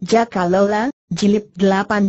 Jaka Lola, Jilid 18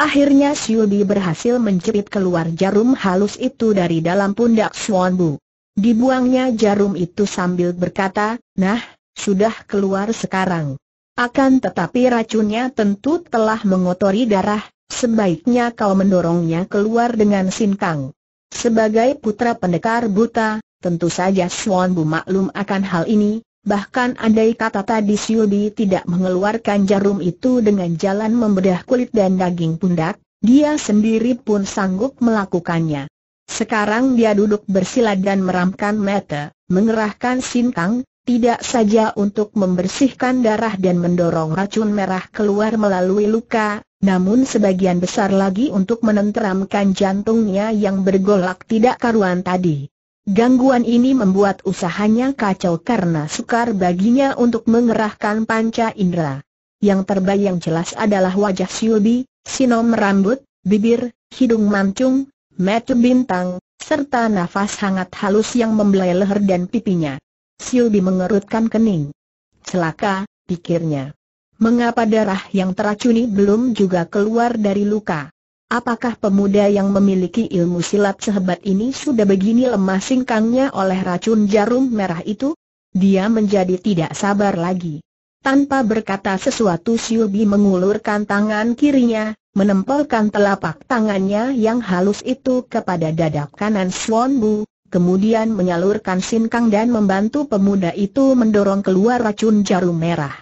Akhirnya Siubi berhasil mencipit keluar jarum halus itu dari dalam pundak Xuan Bu. Dibuangnya jarum itu sambil berkata, nah, sudah keluar sekarang. Akan tetapi racunnya tentu telah mengotori darah, sebaiknya kau mendorongnya keluar dengan sinkang. Sebagai putra pendekar buta, tentu saja Xuan Bu maklum akan hal ini, Bahkan andai kata tadi Siudi tidak mengeluarkan jarum itu dengan jalan membedah kulit dan daging pundak, dia sendiri pun sanggup melakukannya. Sekarang dia duduk bersila dan meramkan mata, mengerahkan sintang, tidak saja untuk membersihkan darah dan mendorong racun merah keluar melalui luka, namun sebagian besar lagi untuk menenteramkan jantungnya yang bergolak tidak karuan tadi. Gangguan ini membuat usahanya kacau karena sukar baginya untuk mengerahkan panca indera. Yang terbayang jelas adalah wajah Siubi, sinom rambut, bibir, hidung mancung, mata bintang, serta nafas hangat halus yang membelai leher dan pipinya. Siubi mengerutkan kening. Celaka, pikirnya. Mengapa darah yang teracuni belum juga keluar dari luka? Apakah pemuda yang memiliki ilmu silat sehebat ini sudah begini lemah singkangnya oleh racun jarum merah itu? Dia menjadi tidak sabar lagi. Tanpa berkata sesuatu Siubi mengulurkan tangan kirinya, menempelkan telapak tangannya yang halus itu kepada dada kanan Swan Bu, kemudian menyalurkan sinkang dan membantu pemuda itu mendorong keluar racun jarum merah.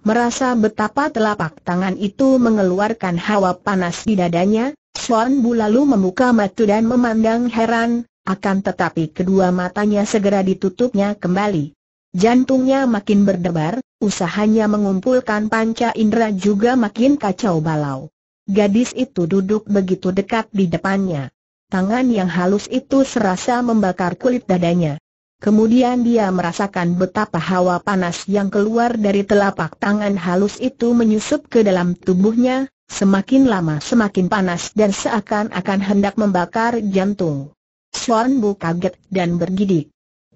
Merasa betapa telapak tangan itu mengeluarkan hawa panas di dadanya, Swan Bu lalu membuka mata dan memandang heran, akan tetapi kedua matanya segera ditutupnya kembali. Jantungnya makin berdebar, usahanya mengumpulkan panca indera juga makin kacau balau. Gadis itu duduk begitu dekat di depannya. Tangan yang halus itu serasa membakar kulit dadanya. Kemudian dia merasakan betapa hawa panas yang keluar dari telapak tangan halus itu menyusup ke dalam tubuhnya, semakin lama semakin panas dan seakan-akan hendak membakar jantung. Suan Bu kaget dan bergidik.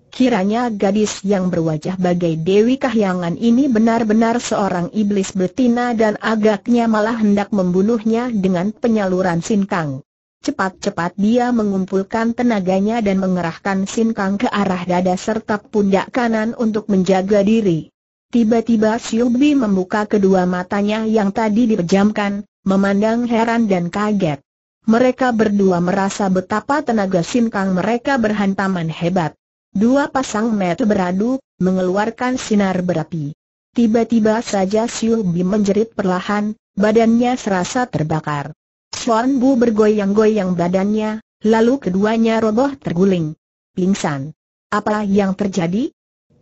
Kiranya gadis yang berwajah bagai Dewi Kahyangan ini benar-benar seorang iblis betina dan agaknya malah hendak membunuhnya dengan penyaluran sinkang. Cepat-cepat dia mengumpulkan tenaganya dan mengerahkan sinkang ke arah dada serta pundak kanan untuk menjaga diri. Tiba-tiba Siubi membuka kedua matanya yang tadi dipejamkan, memandang heran dan kaget. Mereka berdua merasa betapa tenaga sinkang mereka berhantaman hebat. Dua pasang mata beradu, mengeluarkan sinar berapi. Tiba-tiba saja Siubi menjerit perlahan, badannya serasa terbakar. Chuan Bu bergoyang-goyang badannya, lalu keduanya roboh terguling. Pingsan. Apa yang terjadi?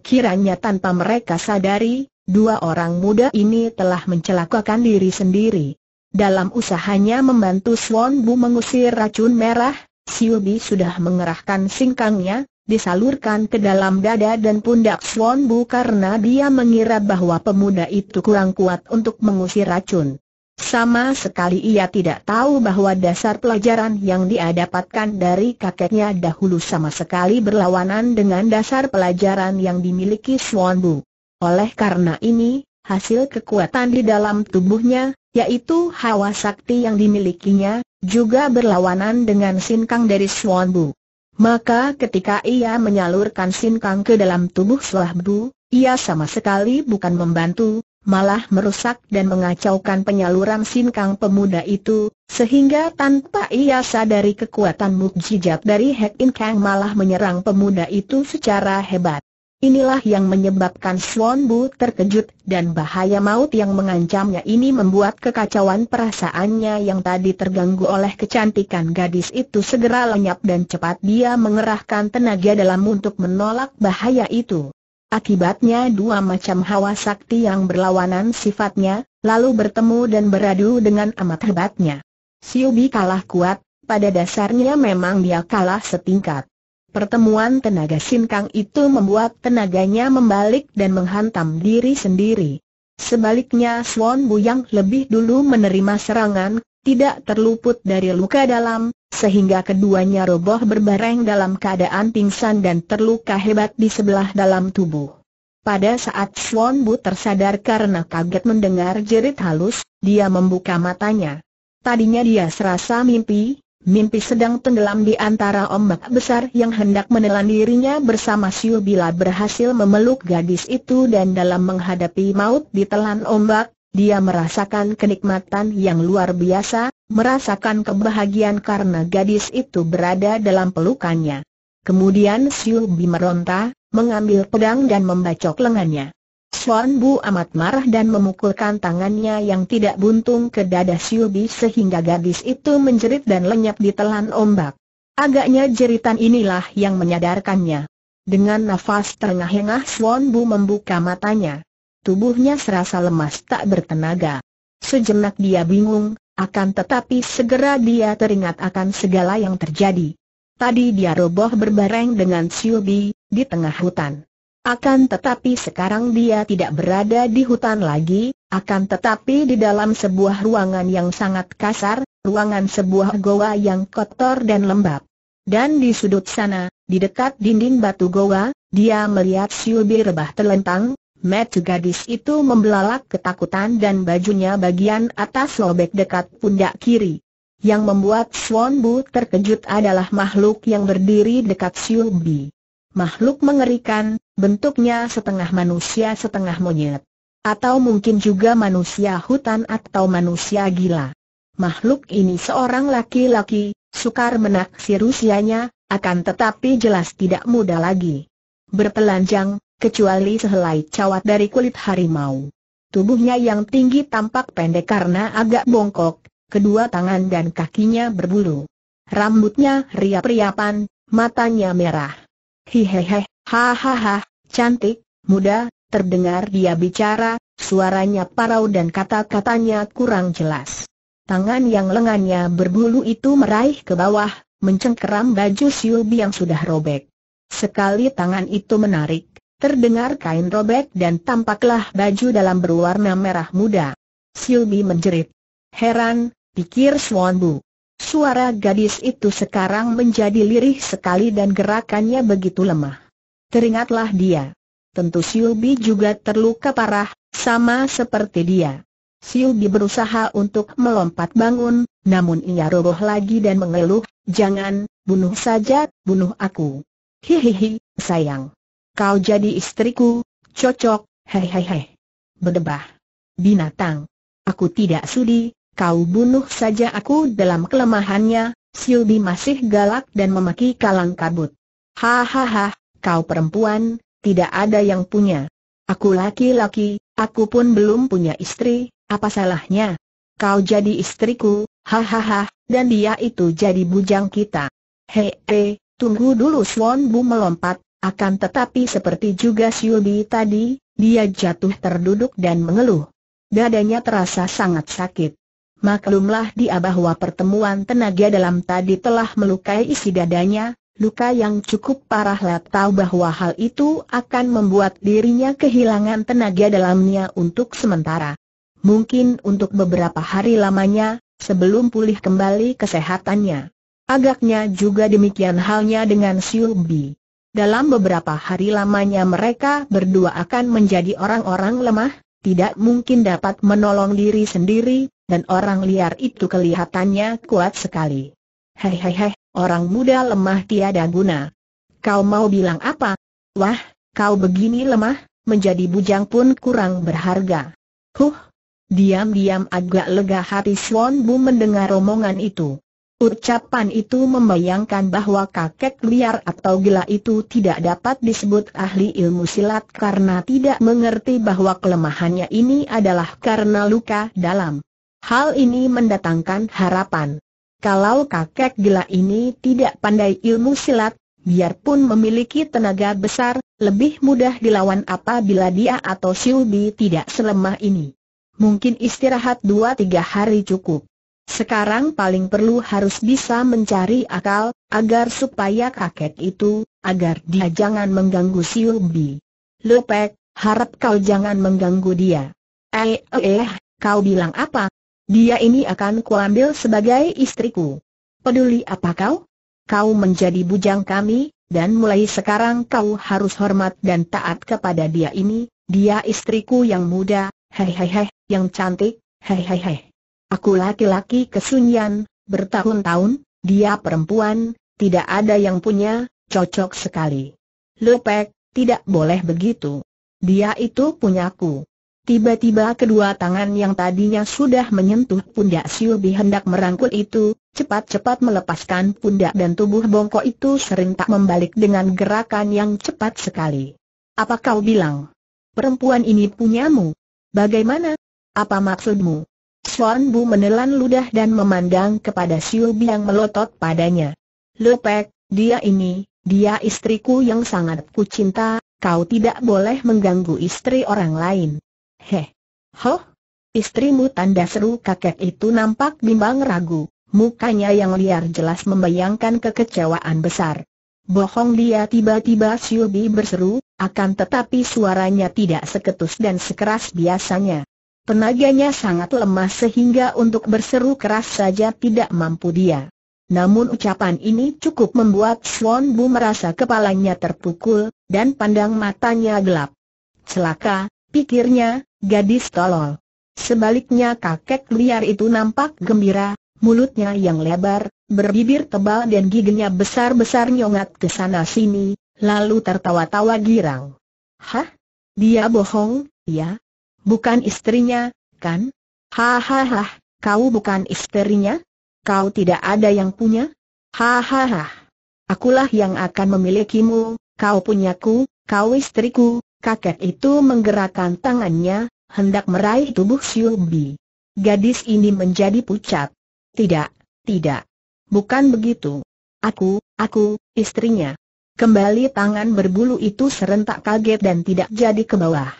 Kiranya tanpa mereka sadari, dua orang muda ini telah mencelakakan diri sendiri. Dalam usahanya membantu Swan Bu mengusir racun merah, Bi sudah mengerahkan singkangnya, disalurkan ke dalam dada dan pundak Swan Bu karena dia mengira bahwa pemuda itu kurang kuat untuk mengusir racun. Sama sekali ia tidak tahu bahwa dasar pelajaran yang dia dapatkan dari kakeknya dahulu sama sekali berlawanan dengan dasar pelajaran yang dimiliki Swan Bu. Oleh karena ini, hasil kekuatan di dalam tubuhnya, yaitu hawa sakti yang dimilikinya, juga berlawanan dengan sinkang dari Swan Bu. Maka ketika ia menyalurkan sinkang ke dalam tubuh Swan Bu, ia sama sekali bukan membantu, malah merusak dan mengacaukan penyaluran sinkang pemuda itu, sehingga tanpa ia sadari kekuatan mukjizat dari Hek In Kang malah menyerang pemuda itu secara hebat. Inilah yang menyebabkan Swan Bu terkejut dan bahaya maut yang mengancamnya ini membuat kekacauan perasaannya yang tadi terganggu oleh kecantikan gadis itu segera lenyap dan cepat dia mengerahkan tenaga dalam untuk menolak bahaya itu. Akibatnya dua macam hawa sakti yang berlawanan sifatnya, lalu bertemu dan beradu dengan amat hebatnya. Siubi kalah kuat, pada dasarnya memang dia kalah setingkat. Pertemuan tenaga sinkang itu membuat tenaganya membalik dan menghantam diri sendiri. Sebaliknya Swan Bu yang lebih dulu menerima serangan, tidak terluput dari luka dalam, sehingga keduanya roboh berbareng dalam keadaan pingsan dan terluka hebat di sebelah dalam tubuh. Pada saat Swan Bu tersadar karena kaget mendengar jerit halus, dia membuka matanya. Tadinya dia serasa mimpi, Mimpi sedang tenggelam di antara ombak besar yang hendak menelan dirinya bersama Siu bila berhasil memeluk gadis itu dan dalam menghadapi maut ditelan ombak, dia merasakan kenikmatan yang luar biasa, merasakan kebahagiaan karena gadis itu berada dalam pelukannya. Kemudian Siu Bi meronta, mengambil pedang dan membacok lengannya. Suan Bu amat marah dan memukulkan tangannya yang tidak buntung ke dada Siu Bi sehingga gadis itu menjerit dan lenyap di telan ombak. Agaknya jeritan inilah yang menyadarkannya. Dengan nafas terengah-engah Suan Bu membuka matanya tubuhnya serasa lemas tak bertenaga. Sejenak dia bingung, akan tetapi segera dia teringat akan segala yang terjadi. Tadi dia roboh berbareng dengan Siobi, di tengah hutan. Akan tetapi sekarang dia tidak berada di hutan lagi, akan tetapi di dalam sebuah ruangan yang sangat kasar, ruangan sebuah goa yang kotor dan lembab. Dan di sudut sana, di dekat dinding batu goa, dia melihat Siobi rebah telentang, Matt gadis itu membelalak ketakutan dan bajunya bagian atas lobek dekat pundak kiri. Yang membuat Swan Bu terkejut adalah makhluk yang berdiri dekat Siu Bi. Makhluk mengerikan, bentuknya setengah manusia setengah monyet. Atau mungkin juga manusia hutan atau manusia gila. Makhluk ini seorang laki-laki, sukar menaksir usianya, akan tetapi jelas tidak muda lagi. Bertelanjang, kecuali sehelai cawat dari kulit harimau. Tubuhnya yang tinggi tampak pendek karena agak bongkok, kedua tangan dan kakinya berbulu. Rambutnya riap-riapan, matanya merah. Hehehe, hahaha, cantik, muda, terdengar dia bicara, suaranya parau dan kata-katanya kurang jelas. Tangan yang lengannya berbulu itu meraih ke bawah, mencengkeram baju Siubi yang sudah robek. Sekali tangan itu menarik, Terdengar kain robek dan tampaklah baju dalam berwarna merah muda. Silbi menjerit. Heran, pikir Swan Bu. Suara gadis itu sekarang menjadi lirih sekali dan gerakannya begitu lemah. Teringatlah dia. Tentu Silbi juga terluka parah, sama seperti dia. Silbi berusaha untuk melompat bangun, namun ia roboh lagi dan mengeluh, jangan, bunuh saja, bunuh aku. Hihihi, sayang. Kau jadi istriku, cocok, hei hei hei. Berdebah. Binatang. Aku tidak sudi, kau bunuh saja aku dalam kelemahannya, Silbi masih galak dan memaki kalang kabut. Hahaha, kau perempuan, tidak ada yang punya. Aku laki-laki, aku pun belum punya istri, apa salahnya? Kau jadi istriku, hahaha, dan dia itu jadi bujang kita. Hei, hei, tunggu dulu Swan Bu melompat, akan tetapi seperti juga Siubi tadi, dia jatuh terduduk dan mengeluh. Dadanya terasa sangat sakit. Maklumlah dia bahwa pertemuan tenaga dalam tadi telah melukai isi dadanya, luka yang cukup parah Latau tahu bahwa hal itu akan membuat dirinya kehilangan tenaga dalamnya untuk sementara. Mungkin untuk beberapa hari lamanya, sebelum pulih kembali kesehatannya. Agaknya juga demikian halnya dengan Siubi. Dalam beberapa hari lamanya mereka berdua akan menjadi orang-orang lemah, tidak mungkin dapat menolong diri sendiri, dan orang liar itu kelihatannya kuat sekali. Hei hei hei, orang muda lemah tiada guna. Kau mau bilang apa? Wah, kau begini lemah, menjadi bujang pun kurang berharga. Huh, diam-diam agak lega hati Swan Bu mendengar omongan itu. Ucapan itu membayangkan bahwa kakek liar atau gila itu tidak dapat disebut ahli ilmu silat karena tidak mengerti bahwa kelemahannya ini adalah karena luka dalam. Hal ini mendatangkan harapan. Kalau kakek gila ini tidak pandai ilmu silat, biarpun memiliki tenaga besar, lebih mudah dilawan apabila dia atau Siubi tidak selemah ini. Mungkin istirahat 2-3 hari cukup. Sekarang paling perlu harus bisa mencari akal, agar supaya kakek itu, agar dia jangan mengganggu si Ubi. Lepek, harap kau jangan mengganggu dia. Eh, eh, eh, kau bilang apa? Dia ini akan kuambil sebagai istriku. Peduli apa kau? Kau menjadi bujang kami, dan mulai sekarang kau harus hormat dan taat kepada dia ini, dia istriku yang muda, hehehe, yang cantik, hehehe. Aku laki-laki kesunyian, bertahun-tahun, dia perempuan, tidak ada yang punya, cocok sekali. Lepek, tidak boleh begitu. Dia itu punyaku. Tiba-tiba kedua tangan yang tadinya sudah menyentuh pundak Siubi hendak merangkul itu, cepat-cepat melepaskan pundak dan tubuh bongkok itu serentak membalik dengan gerakan yang cepat sekali. Apa kau bilang? Perempuan ini punyamu? Bagaimana? Apa maksudmu? Suan Bu menelan ludah dan memandang kepada Siu yang melotot padanya. Lepek, dia ini, dia istriku yang sangat kucinta, kau tidak boleh mengganggu istri orang lain. Heh. Hoh, istrimu tanda seru kakek itu nampak bimbang ragu, mukanya yang liar jelas membayangkan kekecewaan besar. Bohong dia tiba-tiba Bi berseru, akan tetapi suaranya tidak seketus dan sekeras biasanya. Tenaganya sangat lemah sehingga untuk berseru keras saja tidak mampu dia. Namun ucapan ini cukup membuat Swan Bu merasa kepalanya terpukul, dan pandang matanya gelap. Celaka, pikirnya, gadis tolol. Sebaliknya kakek liar itu nampak gembira, mulutnya yang lebar, berbibir tebal dan giginya besar-besar nyongat ke sana sini, lalu tertawa-tawa girang. Hah? Dia bohong, ya? Bukan istrinya, kan? Hahaha, kau bukan istrinya? Kau tidak ada yang punya? Hahaha. Akulah yang akan memilikimu, kau punyaku, kau istriku. Kakek itu menggerakkan tangannya, hendak meraih tubuh Siubi. Gadis ini menjadi pucat. Tidak, tidak. Bukan begitu. Aku, aku, istrinya. Kembali tangan berbulu itu serentak kaget dan tidak jadi ke bawah.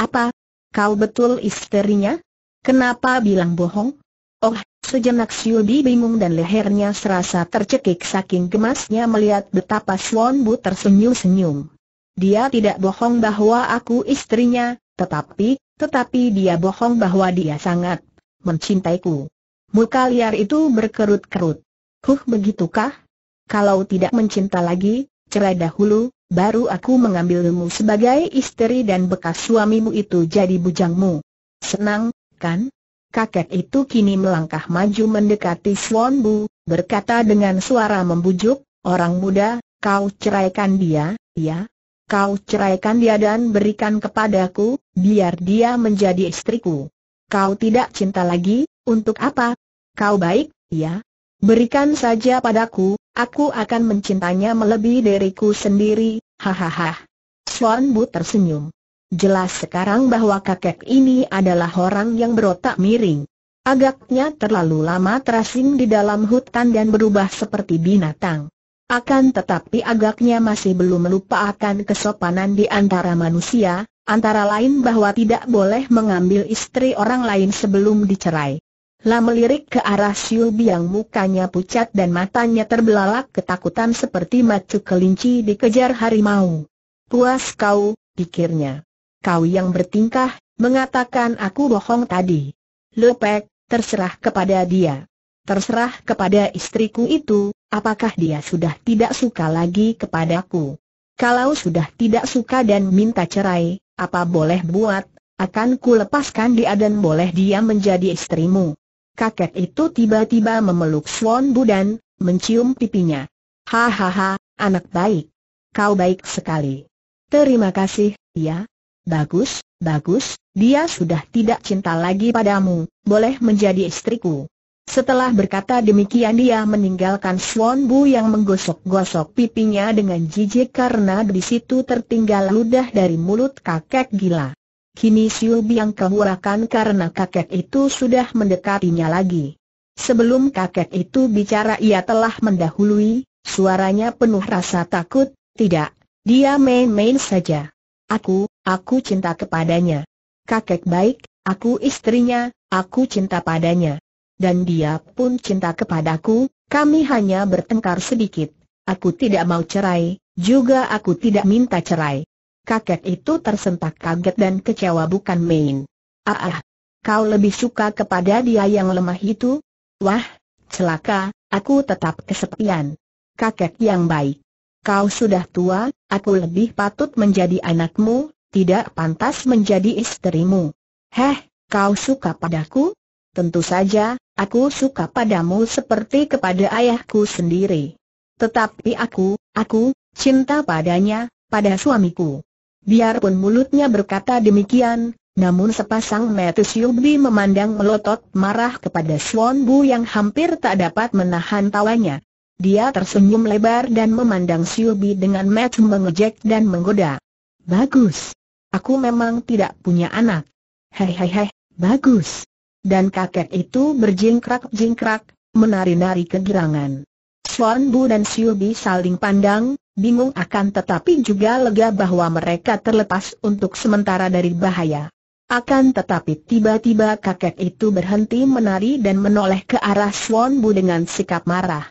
Apa, Kau betul istrinya? Kenapa bilang bohong? Oh, sejenak Siubi bingung dan lehernya serasa tercekik saking gemasnya melihat betapa Swan Bu tersenyum-senyum. Dia tidak bohong bahwa aku istrinya, tetapi, tetapi dia bohong bahwa dia sangat mencintaiku. Muka liar itu berkerut-kerut. Huh begitukah? Kalau tidak mencinta lagi, cerai dahulu, baru aku mengambilmu sebagai istri dan bekas suamimu itu jadi bujangmu. Senang, kan? Kakek itu kini melangkah maju mendekati Swan Bu, berkata dengan suara membujuk, Orang muda, kau ceraikan dia, ya? Kau ceraikan dia dan berikan kepadaku, biar dia menjadi istriku. Kau tidak cinta lagi, untuk apa? Kau baik, ya? Berikan saja padaku, Aku akan mencintainya melebihi diriku sendiri, hahaha. Swan Bu tersenyum. Jelas sekarang bahwa kakek ini adalah orang yang berotak miring. Agaknya terlalu lama terasing di dalam hutan dan berubah seperti binatang. Akan tetapi agaknya masih belum melupakan akan kesopanan di antara manusia, antara lain bahwa tidak boleh mengambil istri orang lain sebelum dicerai. La melirik ke arah Siu Biang mukanya pucat dan matanya terbelalak ketakutan seperti macu kelinci dikejar harimau. Puas kau, pikirnya. Kau yang bertingkah, mengatakan aku bohong tadi. Lepek, terserah kepada dia. Terserah kepada istriku itu, apakah dia sudah tidak suka lagi kepadaku. Kalau sudah tidak suka dan minta cerai, apa boleh buat, akan ku lepaskan dia dan boleh dia menjadi istrimu kakek itu tiba-tiba memeluk Swan Budan, mencium pipinya. Hahaha, anak baik. Kau baik sekali. Terima kasih, ya. Bagus, bagus, dia sudah tidak cinta lagi padamu, boleh menjadi istriku. Setelah berkata demikian dia meninggalkan Swan Bu yang menggosok-gosok pipinya dengan jijik karena di situ tertinggal ludah dari mulut kakek gila. Kini Siu Biang kehurakan karena kakek itu sudah mendekatinya lagi. Sebelum kakek itu bicara ia telah mendahului, suaranya penuh rasa takut, tidak, dia main-main saja. Aku, aku cinta kepadanya. Kakek baik, aku istrinya, aku cinta padanya. Dan dia pun cinta kepadaku, kami hanya bertengkar sedikit. Aku tidak mau cerai, juga aku tidak minta cerai kakek itu tersentak kaget dan kecewa bukan main. Ah, ah, kau lebih suka kepada dia yang lemah itu? Wah, celaka, aku tetap kesepian. Kakek yang baik. Kau sudah tua, aku lebih patut menjadi anakmu, tidak pantas menjadi istrimu. Heh, kau suka padaku? Tentu saja, aku suka padamu seperti kepada ayahku sendiri. Tetapi aku, aku, cinta padanya, pada suamiku. Biarpun mulutnya berkata demikian, namun sepasang mata Siubi memandang melotot marah kepada Swan Bu yang hampir tak dapat menahan tawanya. Dia tersenyum lebar dan memandang Siubi dengan mata mengejek dan menggoda. Bagus. Aku memang tidak punya anak. Hehehe, bagus. Dan kakek itu berjingkrak-jingkrak, menari-nari kegirangan. Swan Bu dan Siubi saling pandang, bingung akan tetapi juga lega bahwa mereka terlepas untuk sementara dari bahaya. Akan tetapi tiba-tiba kakek itu berhenti menari dan menoleh ke arah Swan Bu dengan sikap marah.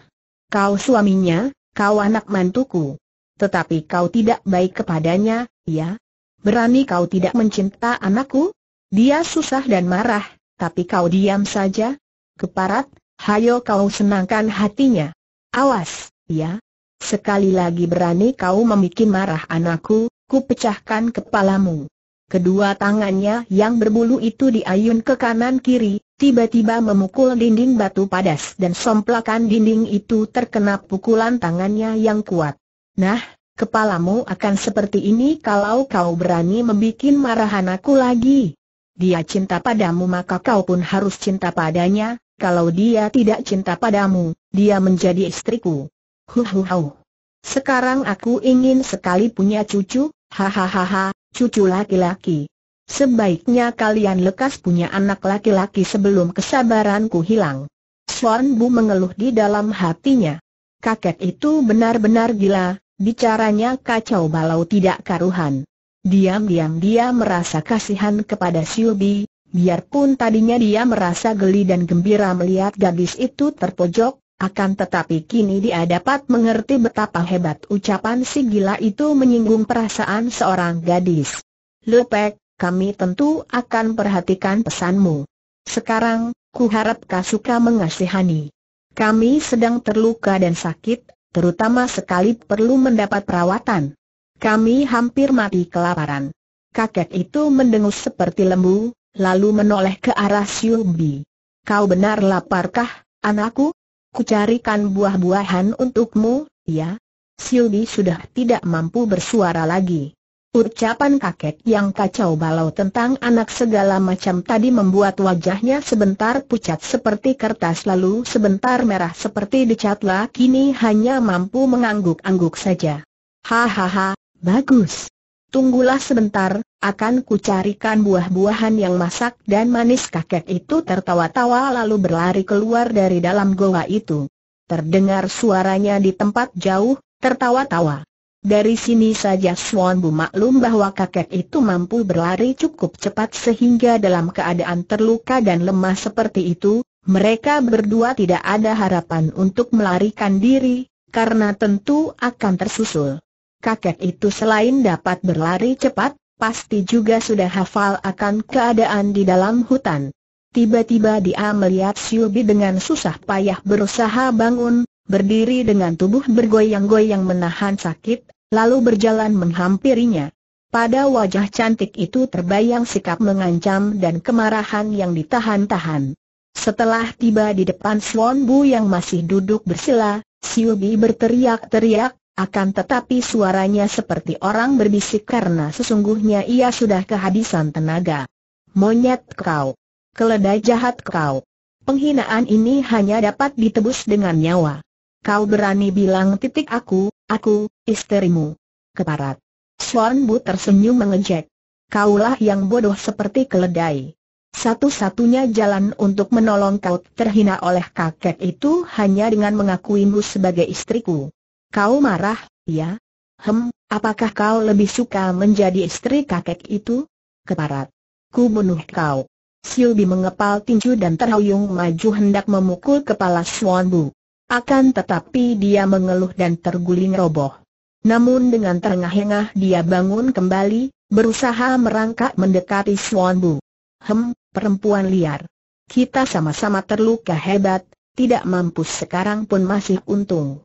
Kau suaminya, kau anak mantuku. Tetapi kau tidak baik kepadanya, ya? Berani kau tidak mencinta anakku? Dia susah dan marah, tapi kau diam saja? Keparat, hayo kau senangkan hatinya. Awas, ya? Sekali lagi berani kau memikin marah anakku, ku pecahkan kepalamu. Kedua tangannya yang berbulu itu diayun ke kanan kiri, tiba-tiba memukul dinding batu padas dan somplakan dinding itu terkena pukulan tangannya yang kuat. Nah, kepalamu akan seperti ini kalau kau berani membikin marah anakku lagi. Dia cinta padamu maka kau pun harus cinta padanya, kalau dia tidak cinta padamu, dia menjadi istriku. Huhuhu. Sekarang aku ingin sekali punya cucu, hahaha, cucu laki-laki. Sebaiknya kalian lekas punya anak laki-laki sebelum kesabaranku hilang. Suan Bu mengeluh di dalam hatinya. Kakek itu benar-benar gila, bicaranya kacau balau tidak karuhan. Diam-diam dia merasa kasihan kepada Siubi, biarpun tadinya dia merasa geli dan gembira melihat gadis itu terpojok, akan tetapi kini dia dapat mengerti betapa hebat ucapan si gila itu menyinggung perasaan seorang gadis. Lepek, kami tentu akan perhatikan pesanmu. Sekarang, kuharap harap kau suka mengasihani. Kami sedang terluka dan sakit, terutama sekali perlu mendapat perawatan. Kami hampir mati kelaparan. Kakek itu mendengus seperti lembu, lalu menoleh ke arah Siubi. Kau benar laparkah, anakku? Kucarikan buah-buahan untukmu, ya? Sildi sudah tidak mampu bersuara lagi. Ucapan kakek yang kacau balau tentang anak segala macam tadi membuat wajahnya sebentar pucat seperti kertas lalu sebentar merah seperti dicatla kini hanya mampu mengangguk-angguk saja. Hahaha, bagus, Tunggulah sebentar, akan kucarikan buah-buahan yang masak dan manis kakek itu tertawa-tawa lalu berlari keluar dari dalam goa itu. Terdengar suaranya di tempat jauh, tertawa-tawa. Dari sini saja Swan Bu maklum bahwa kakek itu mampu berlari cukup cepat sehingga dalam keadaan terluka dan lemah seperti itu, mereka berdua tidak ada harapan untuk melarikan diri, karena tentu akan tersusul kakek itu selain dapat berlari cepat, pasti juga sudah hafal akan keadaan di dalam hutan. Tiba-tiba dia melihat Siubi dengan susah payah berusaha bangun, berdiri dengan tubuh bergoyang-goyang menahan sakit, lalu berjalan menghampirinya. Pada wajah cantik itu terbayang sikap mengancam dan kemarahan yang ditahan-tahan. Setelah tiba di depan Swan Bu yang masih duduk bersila, Siubi berteriak-teriak, akan tetapi suaranya seperti orang berbisik karena sesungguhnya ia sudah kehabisan tenaga. Monyet kau! Keledai jahat kau! Penghinaan ini hanya dapat ditebus dengan nyawa. Kau berani bilang titik aku, aku, istrimu. Keparat. Swan Bu tersenyum mengejek. Kaulah yang bodoh seperti keledai. Satu-satunya jalan untuk menolong kau terhina oleh kakek itu hanya dengan mengakuimu sebagai istriku. Kau marah, ya? Hem, apakah kau lebih suka menjadi istri kakek itu? Keparat. Ku bunuh kau. Silbi mengepal tinju dan terhuyung maju hendak memukul kepala Swan Bu. Akan tetapi dia mengeluh dan terguling roboh. Namun dengan terengah-engah dia bangun kembali, berusaha merangkak mendekati Swan Bu. Hem, perempuan liar. Kita sama-sama terluka hebat, tidak mampu sekarang pun masih untung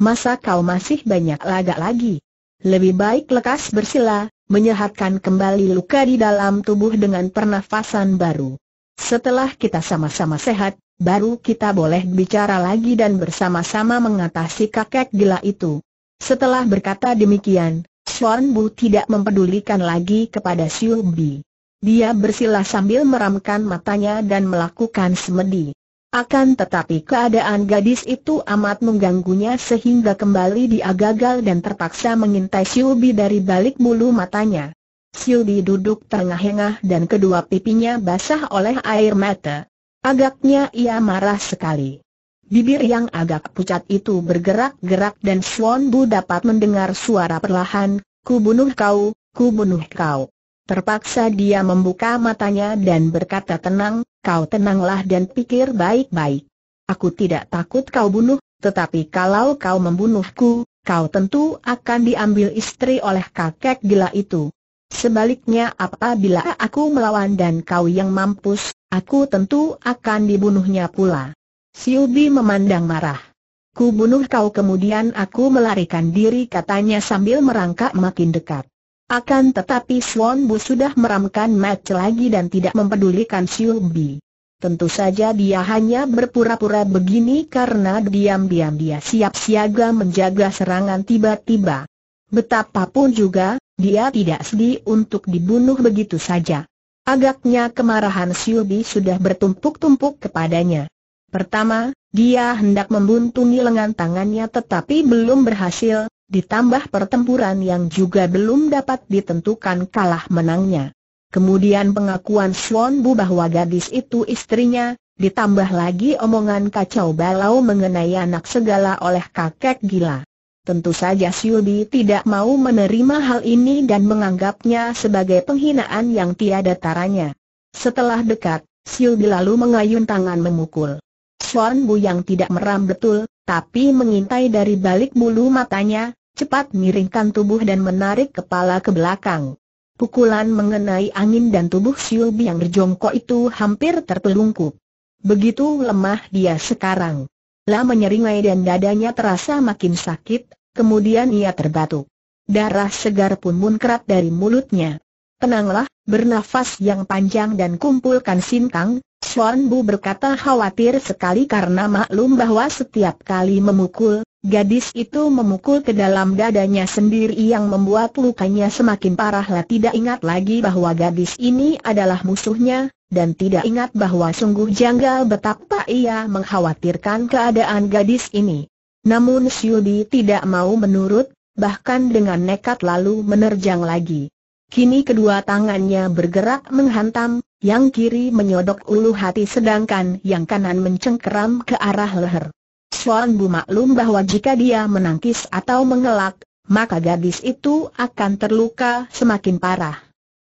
masa kau masih banyak lagak lagi? Lebih baik lekas bersila, menyehatkan kembali luka di dalam tubuh dengan pernafasan baru. Setelah kita sama-sama sehat, baru kita boleh bicara lagi dan bersama-sama mengatasi kakek gila itu. Setelah berkata demikian, Swan Bu tidak mempedulikan lagi kepada Siu Bi. Dia bersila sambil meramkan matanya dan melakukan semedi. Akan tetapi keadaan gadis itu amat mengganggunya sehingga kembali dia gagal dan terpaksa mengintai Siubi dari balik bulu matanya. Siubi duduk terengah-engah dan kedua pipinya basah oleh air mata. Agaknya ia marah sekali. Bibir yang agak pucat itu bergerak-gerak dan Swan Bu dapat mendengar suara perlahan, ku bunuh kau, ku bunuh kau. Terpaksa dia membuka matanya dan berkata tenang, kau tenanglah dan pikir baik-baik. Aku tidak takut kau bunuh, tetapi kalau kau membunuhku, kau tentu akan diambil istri oleh kakek gila itu. Sebaliknya apabila aku melawan dan kau yang mampus, aku tentu akan dibunuhnya pula. Siubi memandang marah. Ku bunuh kau kemudian aku melarikan diri katanya sambil merangkak makin dekat. Akan tetapi Swan Bu sudah meramkan match lagi dan tidak mempedulikan Siu Bi. Tentu saja dia hanya berpura-pura begini karena diam-diam dia siap siaga menjaga serangan tiba-tiba. Betapapun juga, dia tidak sedih untuk dibunuh begitu saja. Agaknya kemarahan Siu Bi sudah bertumpuk-tumpuk kepadanya. Pertama, dia hendak membuntungi lengan tangannya tetapi belum berhasil, ditambah pertempuran yang juga belum dapat ditentukan kalah menangnya. Kemudian pengakuan Swan Bu bahwa gadis itu istrinya, ditambah lagi omongan kacau balau mengenai anak segala oleh kakek gila. Tentu saja Siubi tidak mau menerima hal ini dan menganggapnya sebagai penghinaan yang tiada taranya. Setelah dekat, Siubi lalu mengayun tangan memukul. Swan Bu yang tidak meram betul, tapi mengintai dari balik bulu matanya, cepat miringkan tubuh dan menarik kepala ke belakang. Pukulan mengenai angin dan tubuh Siubi yang berjongkok itu hampir tertelungkup. Begitu lemah dia sekarang. La menyeringai dan dadanya terasa makin sakit, kemudian ia terbatuk. Darah segar pun muncrat dari mulutnya. Tenanglah, bernafas yang panjang dan kumpulkan sintang. Suan Bu berkata khawatir sekali karena maklum bahwa setiap kali memukul, Gadis itu memukul ke dalam dadanya sendiri yang membuat lukanya semakin parah lah tidak ingat lagi bahwa gadis ini adalah musuhnya, dan tidak ingat bahwa sungguh janggal betapa ia mengkhawatirkan keadaan gadis ini. Namun Syubi tidak mau menurut, bahkan dengan nekat lalu menerjang lagi. Kini kedua tangannya bergerak menghantam, yang kiri menyodok ulu hati sedangkan yang kanan mencengkeram ke arah leher. Swan Bu maklum bahwa jika dia menangkis atau mengelak, maka gadis itu akan terluka semakin parah.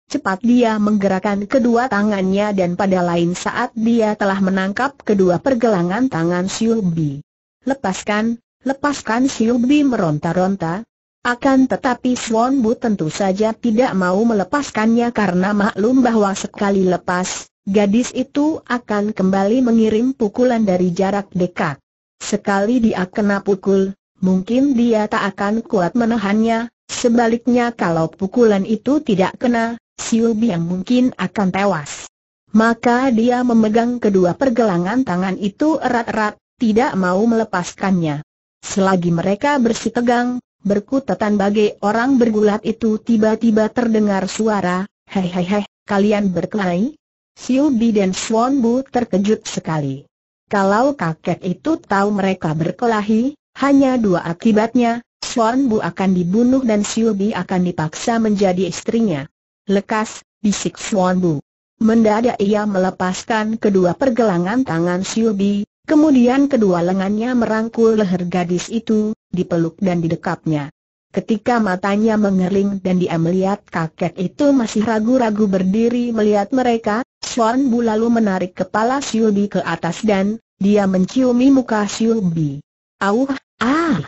Cepat dia menggerakkan kedua tangannya dan pada lain saat dia telah menangkap kedua pergelangan tangan Siubi. Lepaskan, lepaskan Siubi meronta-ronta. Akan tetapi Swan Bu tentu saja tidak mau melepaskannya karena maklum bahwa sekali lepas, gadis itu akan kembali mengirim pukulan dari jarak dekat. Sekali dia kena pukul, mungkin dia tak akan kuat menahannya, sebaliknya kalau pukulan itu tidak kena, Siu Biang mungkin akan tewas. Maka dia memegang kedua pergelangan tangan itu erat-erat, tidak mau melepaskannya. Selagi mereka bersitegang, berkutatan bagai orang bergulat itu tiba-tiba terdengar suara, hei hei hei, kalian berkelahi? Siu Bi dan Swan Bu terkejut sekali. Kalau kakek itu tahu mereka berkelahi, hanya dua akibatnya, Suan Bu akan dibunuh dan Bi akan dipaksa menjadi istrinya. Lekas, bisik Suan Bu. Mendadak ia melepaskan kedua pergelangan tangan Bi, kemudian kedua lengannya merangkul leher gadis itu, dipeluk dan didekapnya. Ketika matanya mengering dan dia melihat kakek itu masih ragu-ragu berdiri melihat mereka, Chuan Bu lalu menarik kepala Siubi ke atas dan, dia menciumi muka Siubi. Auh, ah!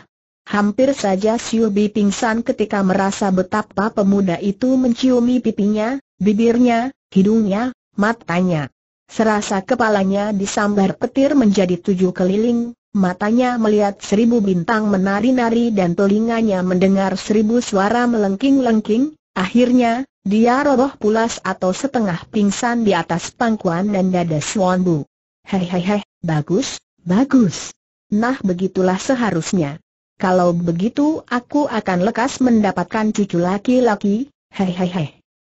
Hampir saja Siubi pingsan ketika merasa betapa pemuda itu menciumi pipinya, bibirnya, hidungnya, matanya. Serasa kepalanya disambar petir menjadi tujuh keliling, matanya melihat seribu bintang menari-nari dan telinganya mendengar seribu suara melengking-lengking, akhirnya, dia roboh pulas atau setengah pingsan di atas pangkuan dan dada Suan Bu. hei, bagus, bagus. Nah begitulah seharusnya. Kalau begitu aku akan lekas mendapatkan cucu laki-laki, Hei hei hei.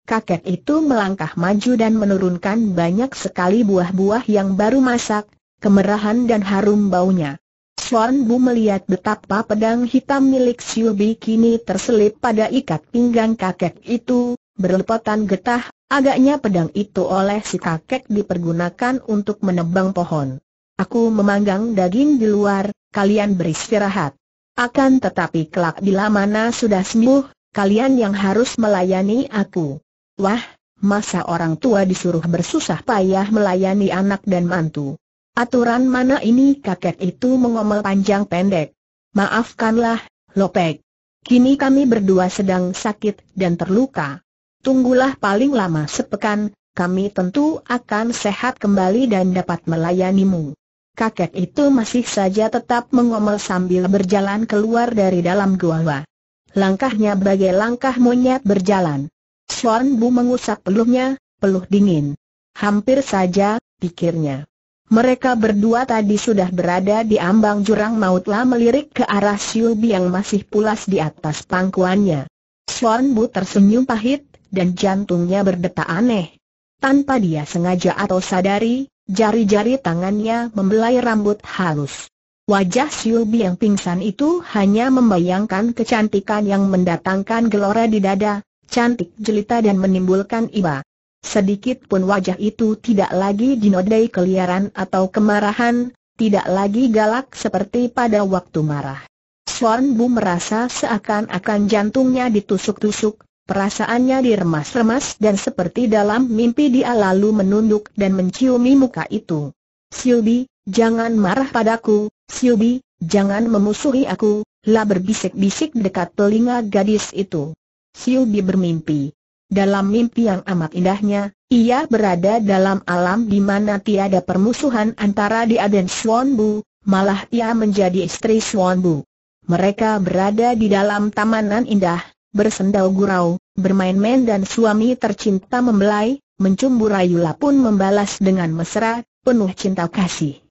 Kakek itu melangkah maju dan menurunkan banyak sekali buah-buah yang baru masak, kemerahan dan harum baunya. Suan Bu melihat betapa pedang hitam milik Siu Bi kini terselip pada ikat pinggang kakek itu, berlepotan getah, agaknya pedang itu oleh si kakek dipergunakan untuk menebang pohon. Aku memanggang daging di luar, kalian beristirahat. Akan tetapi kelak bila mana sudah sembuh, kalian yang harus melayani aku. Wah, masa orang tua disuruh bersusah payah melayani anak dan mantu. Aturan mana ini kakek itu mengomel panjang pendek. Maafkanlah, Lopek. Kini kami berdua sedang sakit dan terluka tunggulah paling lama sepekan, kami tentu akan sehat kembali dan dapat melayanimu. Kakek itu masih saja tetap mengomel sambil berjalan keluar dari dalam gua. Langkahnya bagai langkah monyet berjalan. Sean Bu mengusap peluhnya, peluh dingin. Hampir saja, pikirnya. Mereka berdua tadi sudah berada di ambang jurang maut mautlah melirik ke arah Bi yang masih pulas di atas pangkuannya. Sean Bu tersenyum pahit, dan jantungnya berdetak aneh. Tanpa dia sengaja atau sadari, jari-jari tangannya membelai rambut halus. Wajah Siubi yang pingsan itu hanya membayangkan kecantikan yang mendatangkan gelora di dada, cantik jelita dan menimbulkan iba. Sedikit pun wajah itu tidak lagi dinodai keliaran atau kemarahan, tidak lagi galak seperti pada waktu marah. Swan Bu merasa seakan-akan jantungnya ditusuk-tusuk, Perasaannya diremas-remas dan seperti dalam mimpi dia lalu menunduk dan menciumi muka itu. Siubi, jangan marah padaku, Siubi, jangan memusuhi aku, lah berbisik-bisik dekat telinga gadis itu. Siubi bermimpi. Dalam mimpi yang amat indahnya, ia berada dalam alam di mana tiada permusuhan antara dia dan Swan Bu, malah ia menjadi istri Swan Bu. Mereka berada di dalam tamanan indah, bersendau gurau, bermain-main dan suami tercinta membelai, mencumbu Rayula pun membalas dengan mesra, penuh cinta kasih.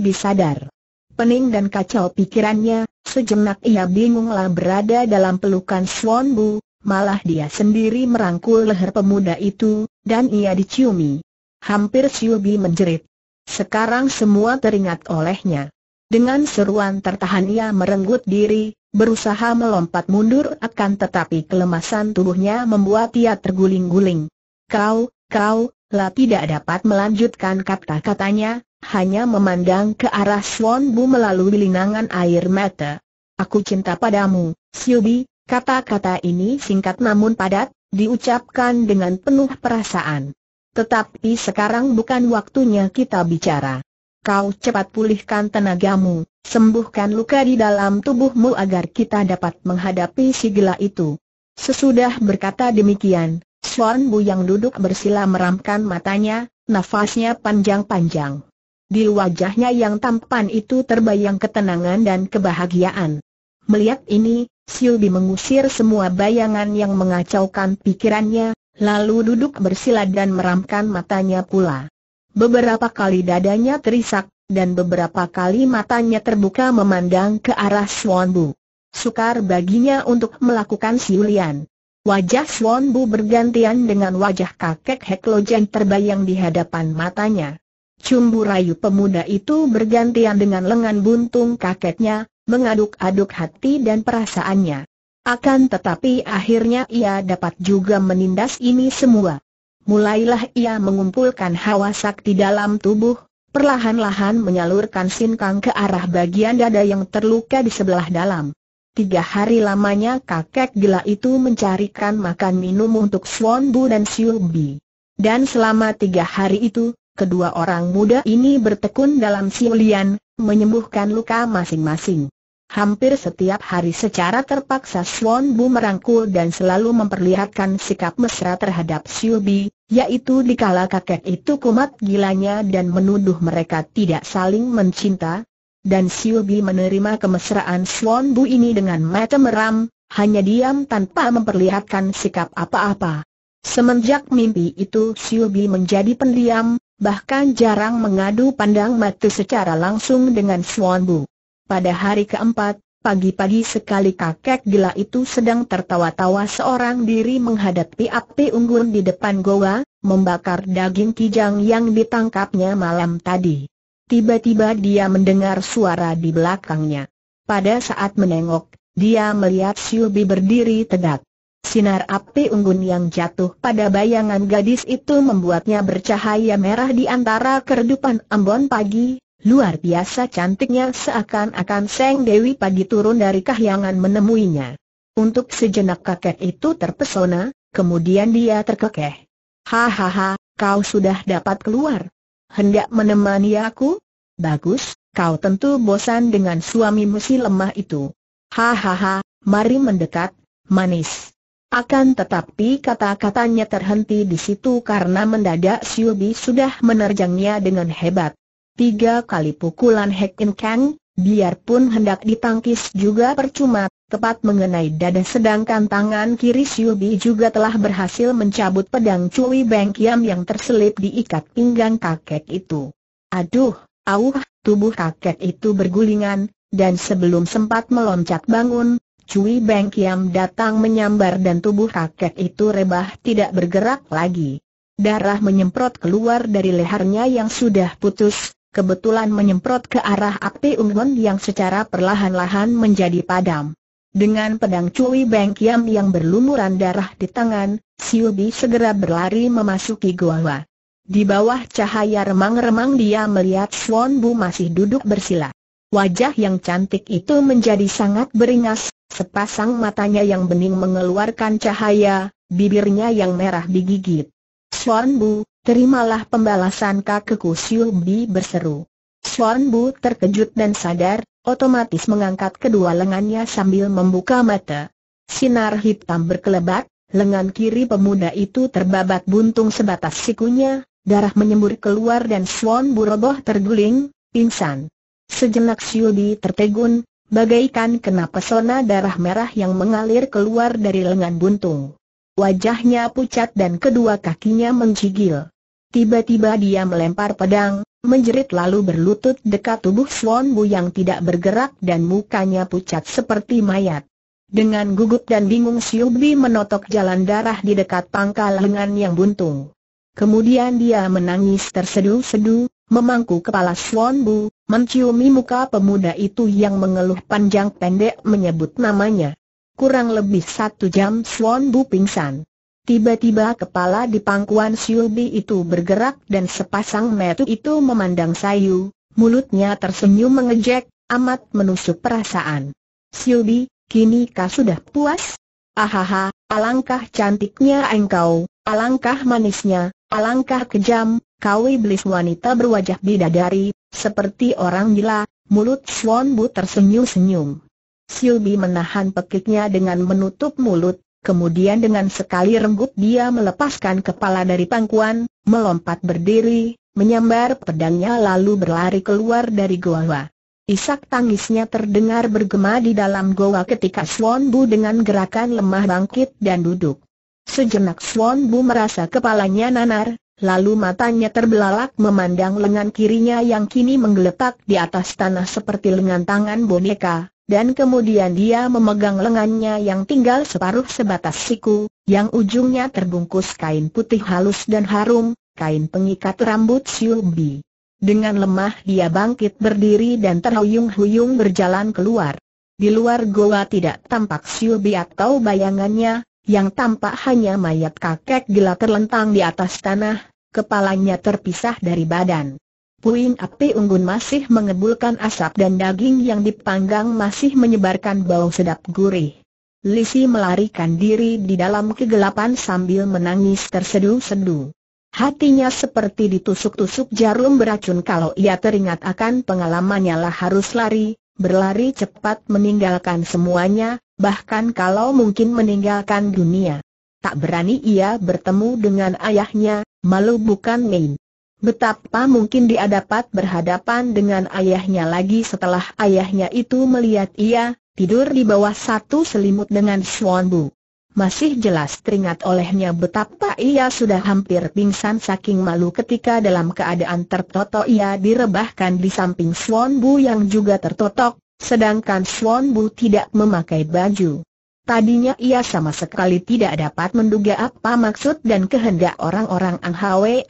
Bi sadar. Pening dan kacau pikirannya, sejenak ia bingunglah berada dalam pelukan Swan Bu, malah dia sendiri merangkul leher pemuda itu, dan ia diciumi. Hampir Bi menjerit. Sekarang semua teringat olehnya. Dengan seruan tertahan ia merenggut diri, berusaha melompat mundur akan tetapi kelemasan tubuhnya membuat ia terguling-guling. Kau, kau, lah tidak dapat melanjutkan kata-katanya, hanya memandang ke arah Swan Bu melalui linangan air mata. Aku cinta padamu, Siubi, kata-kata ini singkat namun padat, diucapkan dengan penuh perasaan. Tetapi sekarang bukan waktunya kita bicara. Kau cepat pulihkan tenagamu, Sembuhkan luka di dalam tubuhmu agar kita dapat menghadapi si gila itu. Sesudah berkata demikian, Swan Bu yang duduk bersila meramkan matanya, nafasnya panjang-panjang. Di wajahnya yang tampan itu terbayang ketenangan dan kebahagiaan. Melihat ini, Siubi mengusir semua bayangan yang mengacaukan pikirannya, lalu duduk bersila dan meramkan matanya pula. Beberapa kali dadanya terisak, dan beberapa kali matanya terbuka memandang ke arah Swan Bu. Sukar baginya untuk melakukan siulian. Wajah Swan Bu bergantian dengan wajah kakek Heklojen terbayang di hadapan matanya. Cumbu rayu pemuda itu bergantian dengan lengan buntung kakeknya, mengaduk-aduk hati dan perasaannya. Akan tetapi akhirnya ia dapat juga menindas ini semua. Mulailah ia mengumpulkan hawa sakti dalam tubuh, perlahan-lahan menyalurkan Kang ke arah bagian dada yang terluka di sebelah dalam. Tiga hari lamanya kakek gila itu mencarikan makan minum untuk Swan Bu dan Siu Bi. Dan selama tiga hari itu, kedua orang muda ini bertekun dalam siulian, menyembuhkan luka masing-masing. Hampir setiap hari secara terpaksa Swan Bu merangkul dan selalu memperlihatkan sikap mesra terhadap Siu Bi, yaitu dikala kakek itu kumat gilanya dan menuduh mereka tidak saling mencinta. Dan Siu Bi menerima kemesraan Swan Bu ini dengan mata meram, hanya diam tanpa memperlihatkan sikap apa-apa. Semenjak mimpi itu Siu Bi menjadi pendiam, bahkan jarang mengadu pandang mata secara langsung dengan Swan Bu. Pada hari keempat, pagi-pagi sekali kakek gila itu sedang tertawa-tawa seorang diri menghadapi api unggun di depan goa, membakar daging kijang yang ditangkapnya malam tadi. Tiba-tiba dia mendengar suara di belakangnya. Pada saat menengok, dia melihat Siubi berdiri tegak. Sinar api unggun yang jatuh pada bayangan gadis itu membuatnya bercahaya merah di antara keredupan ambon pagi, Luar biasa cantiknya seakan-akan Seng Dewi pagi turun dari kahyangan menemuinya. Untuk sejenak kakek itu terpesona, kemudian dia terkekeh. Hahaha, kau sudah dapat keluar. Hendak menemani aku? Bagus, kau tentu bosan dengan suamimu si lemah itu. Hahaha, mari mendekat, manis. Akan tetapi kata-katanya terhenti di situ karena mendadak Siobi sudah menerjangnya dengan hebat. Tiga kali pukulan Hekin Kang, biarpun hendak ditangkis juga percuma, tepat mengenai dada sedangkan tangan kiri Siubi juga telah berhasil mencabut pedang Cui Beng Kiam yang terselip diikat pinggang kakek itu. Aduh, auh, tubuh kakek itu bergulingan, dan sebelum sempat meloncat bangun, Cui Beng Kiam datang menyambar dan tubuh kakek itu rebah tidak bergerak lagi. Darah menyemprot keluar dari lehernya yang sudah putus, kebetulan menyemprot ke arah api unggun yang secara perlahan-lahan menjadi padam. Dengan pedang Cui Beng Kiam yang berlumuran darah di tangan, Siu Bi segera berlari memasuki gua. Di bawah cahaya remang-remang dia melihat Swan Bu masih duduk bersila. Wajah yang cantik itu menjadi sangat beringas, sepasang matanya yang bening mengeluarkan cahaya, bibirnya yang merah digigit. Swan Bu, Terimalah pembalasan kakekku Siu Bi berseru. Suan Bu terkejut dan sadar, otomatis mengangkat kedua lengannya sambil membuka mata. Sinar hitam berkelebat, lengan kiri pemuda itu terbabat buntung sebatas sikunya, darah menyembur keluar dan Suan Bu roboh terguling, pingsan. Sejenak Siu Bi tertegun, bagaikan kena pesona darah merah yang mengalir keluar dari lengan buntung. Wajahnya pucat dan kedua kakinya mencigil. Tiba-tiba dia melempar pedang, menjerit lalu berlutut dekat tubuh Swan Bu yang tidak bergerak dan mukanya pucat seperti mayat. Dengan gugup dan bingung Bi menotok jalan darah di dekat pangkal lengan yang buntung. Kemudian dia menangis terseduh sedu memangku kepala Swan Bu, menciumi muka pemuda itu yang mengeluh panjang pendek menyebut namanya. Kurang lebih satu jam Swan Bu pingsan. Tiba-tiba kepala di pangkuan Siubi itu bergerak dan sepasang metu itu memandang Sayu, mulutnya tersenyum mengejek, amat menusuk perasaan. Siubi, kini kau sudah puas? Ahaha, alangkah cantiknya engkau, alangkah manisnya, alangkah kejam, kau iblis wanita berwajah bidadari, seperti orang gila, mulut Swan Bu tersenyum-senyum. Siubi menahan pekiknya dengan menutup mulut, Kemudian dengan sekali renggut dia melepaskan kepala dari pangkuan, melompat berdiri, menyambar pedangnya lalu berlari keluar dari goa. Isak tangisnya terdengar bergema di dalam goa ketika Swan Bu dengan gerakan lemah bangkit dan duduk. Sejenak Swan Bu merasa kepalanya nanar, lalu matanya terbelalak memandang lengan kirinya yang kini menggeletak di atas tanah seperti lengan tangan boneka dan kemudian dia memegang lengannya yang tinggal separuh sebatas siku, yang ujungnya terbungkus kain putih halus dan harum, kain pengikat rambut Siubi. Dengan lemah dia bangkit berdiri dan terhuyung-huyung berjalan keluar. Di luar goa tidak tampak Siubi atau bayangannya, yang tampak hanya mayat kakek gila terlentang di atas tanah, kepalanya terpisah dari badan. Puing api unggun masih mengebulkan asap dan daging yang dipanggang masih menyebarkan bau sedap gurih. Lisi melarikan diri di dalam kegelapan sambil menangis tersedu-sedu. Hatinya seperti ditusuk-tusuk jarum beracun kalau ia teringat akan pengalamannya lah harus lari, berlari cepat meninggalkan semuanya, bahkan kalau mungkin meninggalkan dunia. Tak berani ia bertemu dengan ayahnya, malu bukan main. Betapa mungkin dia dapat berhadapan dengan ayahnya lagi setelah ayahnya itu melihat ia, tidur di bawah satu selimut dengan Swan Bu. Masih jelas teringat olehnya betapa ia sudah hampir pingsan saking malu ketika dalam keadaan tertoto ia direbahkan di samping Swan Bu yang juga tertotok, sedangkan Swan Bu tidak memakai baju. Tadinya ia sama sekali tidak dapat menduga apa maksud dan kehendak orang-orang Ang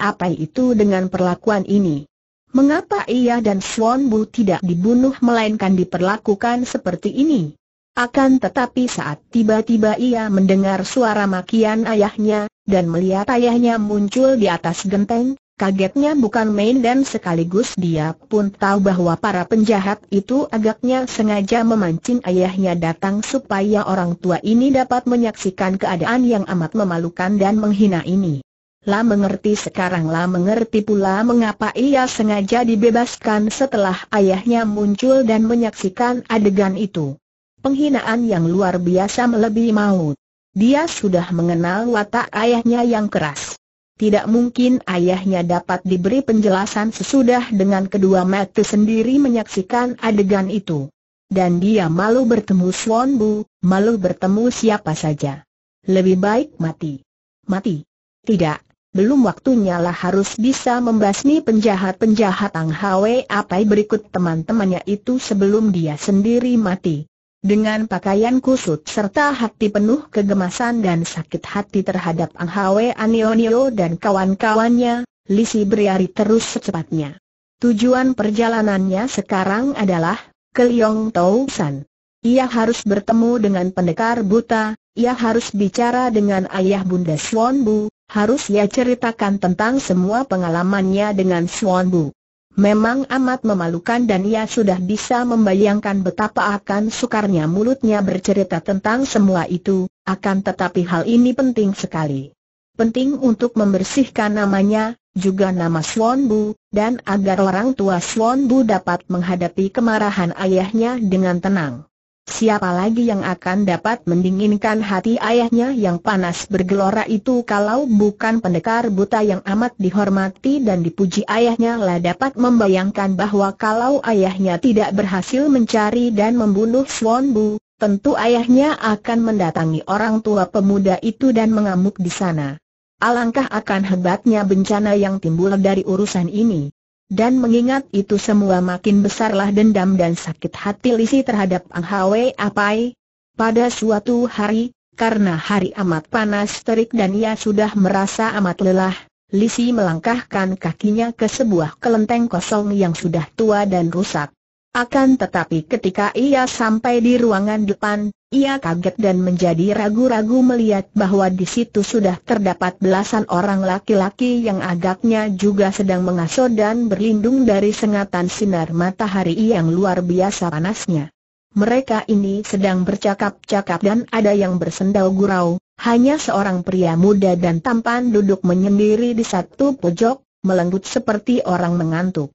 apa itu dengan perlakuan ini. Mengapa ia dan Swan Bu tidak dibunuh melainkan diperlakukan seperti ini? Akan tetapi saat tiba-tiba ia mendengar suara makian ayahnya, dan melihat ayahnya muncul di atas genteng, Kagetnya bukan main dan sekaligus dia pun tahu bahwa para penjahat itu agaknya sengaja memancing ayahnya datang supaya orang tua ini dapat menyaksikan keadaan yang amat memalukan dan menghina ini. Lah mengerti sekarang lah mengerti pula mengapa ia sengaja dibebaskan setelah ayahnya muncul dan menyaksikan adegan itu. Penghinaan yang luar biasa melebihi maut. Dia sudah mengenal watak ayahnya yang keras tidak mungkin ayahnya dapat diberi penjelasan sesudah dengan kedua mata sendiri menyaksikan adegan itu. Dan dia malu bertemu Swan Bu, malu bertemu siapa saja. Lebih baik mati. Mati. Tidak, belum waktunya lah harus bisa membasmi penjahat-penjahat Ang Hwe Apai berikut teman-temannya itu sebelum dia sendiri mati. Dengan pakaian kusut serta hati penuh kegemasan dan sakit hati terhadap Ang Hwe Anionio dan kawan-kawannya, Lisi beriari terus secepatnya. Tujuan perjalanannya sekarang adalah ke Liong Tau San. Ia harus bertemu dengan pendekar buta, ia harus bicara dengan ayah bunda Swan Bu, harus ia ceritakan tentang semua pengalamannya dengan Swan Bu. Memang amat memalukan dan ia sudah bisa membayangkan betapa akan sukarnya mulutnya bercerita tentang semua itu, akan tetapi hal ini penting sekali. Penting untuk membersihkan namanya, juga nama Swan Bu, dan agar orang tua Swan Bu dapat menghadapi kemarahan ayahnya dengan tenang. Siapa lagi yang akan dapat mendinginkan hati ayahnya yang panas bergelora itu kalau bukan pendekar buta yang amat dihormati dan dipuji ayahnya lah dapat membayangkan bahwa kalau ayahnya tidak berhasil mencari dan membunuh Swan Bu, tentu ayahnya akan mendatangi orang tua pemuda itu dan mengamuk di sana. Alangkah akan hebatnya bencana yang timbul dari urusan ini. Dan mengingat itu semua makin besarlah dendam dan sakit hati Lisi terhadap Ang Hwe Apai. Pada suatu hari, karena hari amat panas terik dan ia sudah merasa amat lelah, Lisi melangkahkan kakinya ke sebuah kelenteng kosong yang sudah tua dan rusak. Akan tetapi ketika ia sampai di ruangan depan, ia kaget dan menjadi ragu-ragu melihat bahwa di situ sudah terdapat belasan orang laki-laki yang agaknya juga sedang mengasuh dan berlindung dari sengatan sinar matahari yang luar biasa panasnya. Mereka ini sedang bercakap-cakap dan ada yang bersendau gurau, hanya seorang pria muda dan tampan duduk menyendiri di satu pojok, melenggut seperti orang mengantuk.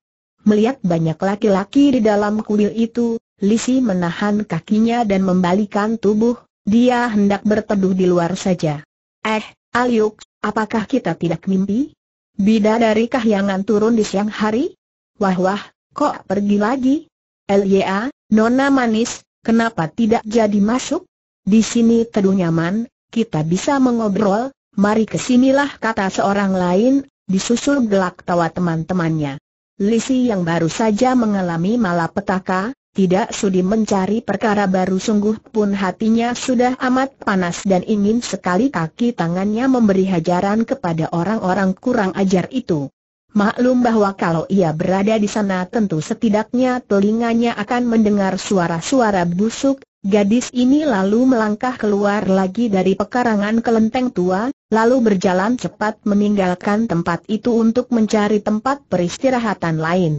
Melihat banyak laki-laki di dalam kuil itu, Lisi menahan kakinya dan membalikan tubuh, dia hendak berteduh di luar saja. Eh, Aliuk, apakah kita tidak mimpi? Bida Bidadari kahyangan turun di siang hari? Wah wah, kok pergi lagi? Lya, nona manis, kenapa tidak jadi masuk? Di sini teduh nyaman, kita bisa mengobrol, mari kesinilah kata seorang lain, disusul gelak tawa teman-temannya. Lisi yang baru saja mengalami malapetaka, tidak sudi mencari perkara baru sungguh pun hatinya sudah amat panas dan ingin sekali kaki tangannya memberi hajaran kepada orang-orang kurang ajar itu. Maklum bahwa kalau ia berada di sana tentu setidaknya telinganya akan mendengar suara-suara busuk, Gadis ini lalu melangkah keluar lagi dari pekarangan kelenteng tua, lalu berjalan cepat meninggalkan tempat itu untuk mencari tempat peristirahatan lain.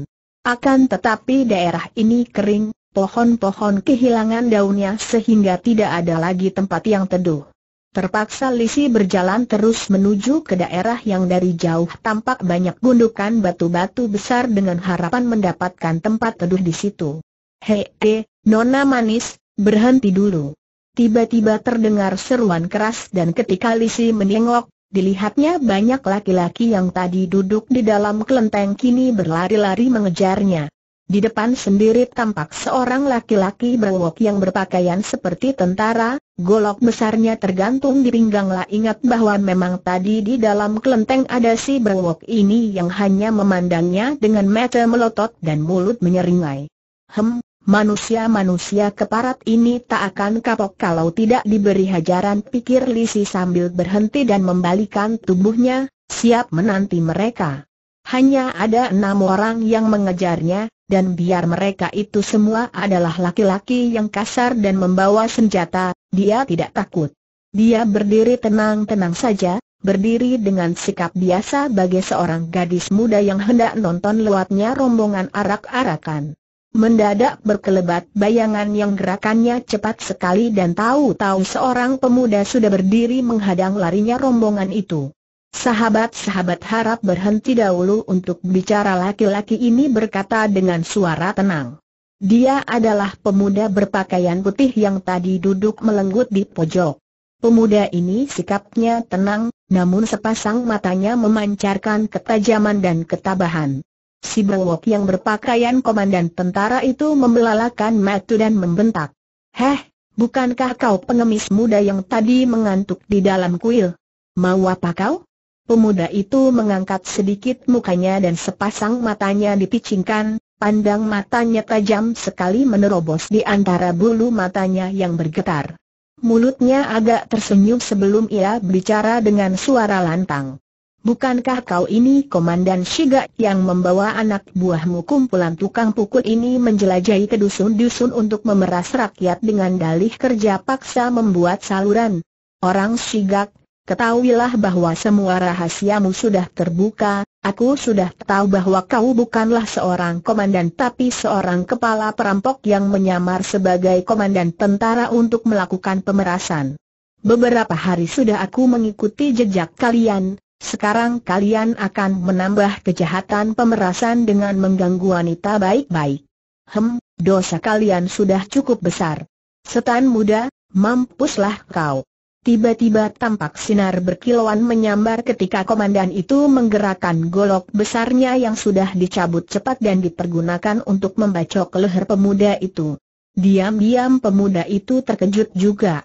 Akan tetapi daerah ini kering, pohon-pohon kehilangan daunnya sehingga tidak ada lagi tempat yang teduh. Terpaksa Lisi berjalan terus menuju ke daerah yang dari jauh tampak banyak gundukan batu-batu besar dengan harapan mendapatkan tempat teduh di situ. Hei, he, Nona Manis, Berhenti dulu. Tiba-tiba terdengar seruan keras dan ketika Lisi menengok, dilihatnya banyak laki-laki yang tadi duduk di dalam kelenteng kini berlari-lari mengejarnya. Di depan sendiri tampak seorang laki-laki berwok yang berpakaian seperti tentara, golok besarnya tergantung di pingganglah ingat bahwa memang tadi di dalam kelenteng ada si berwok ini yang hanya memandangnya dengan mata melotot dan mulut menyeringai. Hem, Manusia-manusia keparat ini tak akan kapok kalau tidak diberi hajaran pikir Lisi sambil berhenti dan membalikan tubuhnya, siap menanti mereka. Hanya ada enam orang yang mengejarnya, dan biar mereka itu semua adalah laki-laki yang kasar dan membawa senjata, dia tidak takut. Dia berdiri tenang-tenang saja, berdiri dengan sikap biasa bagi seorang gadis muda yang hendak nonton lewatnya rombongan arak-arakan. Mendadak berkelebat bayangan yang gerakannya cepat sekali dan tahu-tahu seorang pemuda sudah berdiri menghadang larinya rombongan itu. Sahabat-sahabat harap berhenti dahulu untuk bicara laki-laki ini berkata dengan suara tenang. Dia adalah pemuda berpakaian putih yang tadi duduk melenggut di pojok. Pemuda ini sikapnya tenang, namun sepasang matanya memancarkan ketajaman dan ketabahan. Si Bowok yang berpakaian komandan tentara itu membelalakan matu dan membentak. Heh, bukankah kau pengemis muda yang tadi mengantuk di dalam kuil? Mau apa kau? Pemuda itu mengangkat sedikit mukanya dan sepasang matanya dipicingkan, pandang matanya tajam sekali menerobos di antara bulu matanya yang bergetar. Mulutnya agak tersenyum sebelum ia berbicara dengan suara lantang. Bukankah kau ini komandan Shiga yang membawa anak buahmu kumpulan tukang pukul ini menjelajahi ke dusun-dusun untuk memeras rakyat dengan dalih kerja paksa membuat saluran? Orang Shiga, ketahuilah bahwa semua rahasiamu sudah terbuka, aku sudah tahu bahwa kau bukanlah seorang komandan tapi seorang kepala perampok yang menyamar sebagai komandan tentara untuk melakukan pemerasan. Beberapa hari sudah aku mengikuti jejak kalian, sekarang kalian akan menambah kejahatan pemerasan dengan mengganggu wanita baik-baik. Hem, dosa kalian sudah cukup besar. Setan muda, mampuslah kau. Tiba-tiba tampak sinar berkilauan menyambar ketika komandan itu menggerakkan golok besarnya yang sudah dicabut cepat dan dipergunakan untuk membacok leher pemuda itu. Diam-diam pemuda itu terkejut juga.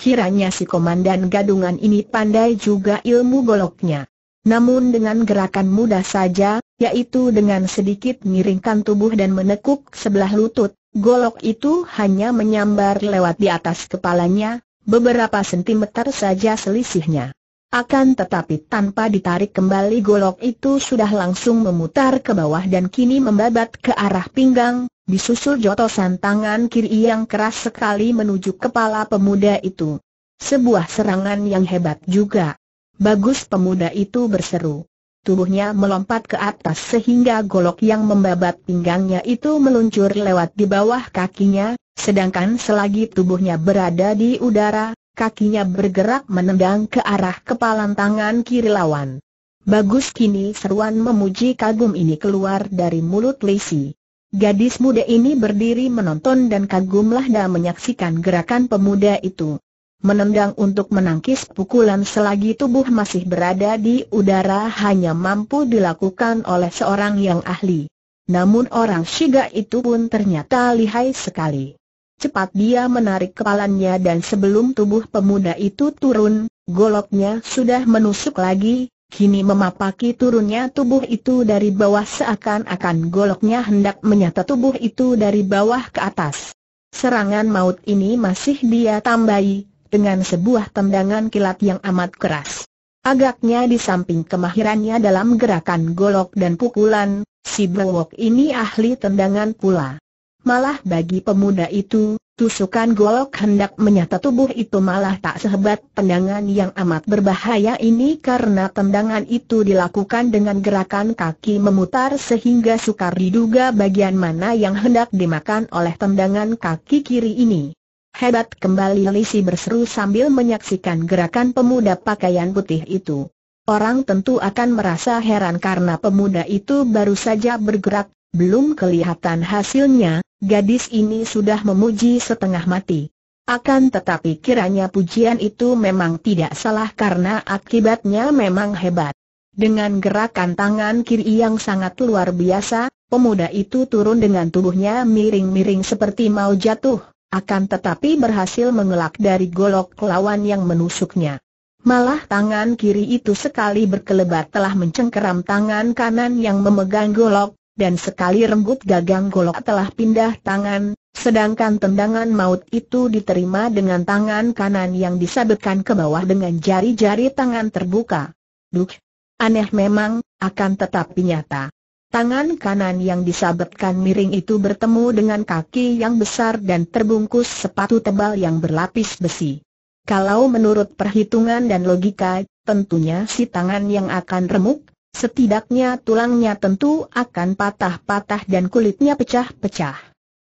Kiranya si komandan gadungan ini pandai juga ilmu goloknya. Namun dengan gerakan mudah saja, yaitu dengan sedikit miringkan tubuh dan menekuk sebelah lutut, golok itu hanya menyambar lewat di atas kepalanya, beberapa sentimeter saja selisihnya. Akan tetapi tanpa ditarik kembali golok itu sudah langsung memutar ke bawah dan kini membabat ke arah pinggang, disusul jotosan tangan kiri yang keras sekali menuju kepala pemuda itu. Sebuah serangan yang hebat juga. Bagus pemuda itu berseru. Tubuhnya melompat ke atas sehingga golok yang membabat pinggangnya itu meluncur lewat di bawah kakinya, sedangkan selagi tubuhnya berada di udara, kakinya bergerak menendang ke arah kepalan tangan kiri lawan. Bagus kini seruan memuji kagum ini keluar dari mulut Lisi. Gadis muda ini berdiri menonton dan kagumlah dan menyaksikan gerakan pemuda itu. Menendang untuk menangkis pukulan selagi tubuh masih berada di udara hanya mampu dilakukan oleh seorang yang ahli. Namun orang Shiga itu pun ternyata lihai sekali. Cepat dia menarik kepalanya dan sebelum tubuh pemuda itu turun, goloknya sudah menusuk lagi, kini memapaki turunnya tubuh itu dari bawah seakan-akan goloknya hendak menyata tubuh itu dari bawah ke atas. Serangan maut ini masih dia tambahi, dengan sebuah tendangan kilat yang amat keras. Agaknya di samping kemahirannya dalam gerakan golok dan pukulan, si Brewok ini ahli tendangan pula malah bagi pemuda itu, tusukan golok hendak menyata tubuh itu malah tak sehebat tendangan yang amat berbahaya ini karena tendangan itu dilakukan dengan gerakan kaki memutar sehingga sukar diduga bagian mana yang hendak dimakan oleh tendangan kaki kiri ini. Hebat kembali Lisi berseru sambil menyaksikan gerakan pemuda pakaian putih itu. Orang tentu akan merasa heran karena pemuda itu baru saja bergerak, belum kelihatan hasilnya, Gadis ini sudah memuji setengah mati. Akan tetapi kiranya pujian itu memang tidak salah karena akibatnya memang hebat. Dengan gerakan tangan kiri yang sangat luar biasa, pemuda itu turun dengan tubuhnya miring-miring seperti mau jatuh, akan tetapi berhasil mengelak dari golok lawan yang menusuknya. Malah tangan kiri itu sekali berkelebat telah mencengkeram tangan kanan yang memegang golok, dan sekali renggut gagang golok telah pindah tangan, sedangkan tendangan maut itu diterima dengan tangan kanan yang disabetkan ke bawah dengan jari-jari tangan terbuka. Duh, aneh memang, akan tetap nyata. Tangan kanan yang disabetkan miring itu bertemu dengan kaki yang besar dan terbungkus sepatu tebal yang berlapis besi. Kalau menurut perhitungan dan logika, tentunya si tangan yang akan remuk, Setidaknya tulangnya tentu akan patah-patah dan kulitnya pecah-pecah.